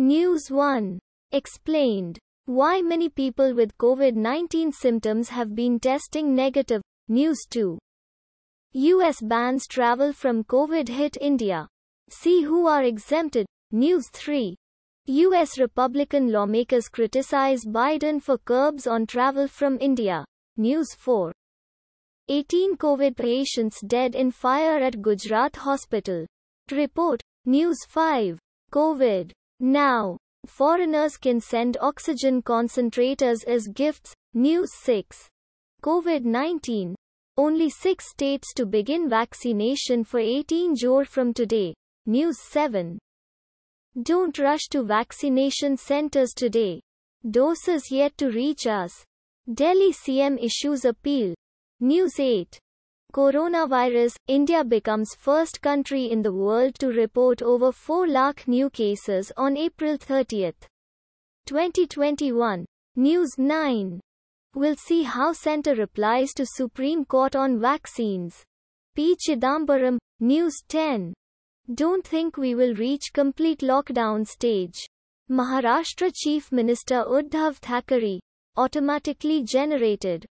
News 1 explained why many people with COVID 19 symptoms have been testing negative. News 2 US bans travel from COVID hit India. See who are exempted. News 3 US Republican lawmakers criticize Biden for curbs on travel from India. News 4 18 COVID patients dead in fire at Gujarat hospital. Report News 5 COVID now, foreigners can send oxygen concentrators as gifts. News 6. COVID 19. Only six states to begin vaccination for 18 Jor from today. News 7. Don't rush to vaccination centers today. Doses yet to reach us. Delhi CM issues appeal. News 8. Coronavirus India becomes first country in the world to report over 4 lakh new cases on April 30, 2021. News 9. We'll see how Centre replies to Supreme Court on vaccines. P. Chidambaram, News 10. Don't think we will reach complete lockdown stage. Maharashtra Chief Minister Uddhav Thackeray automatically generated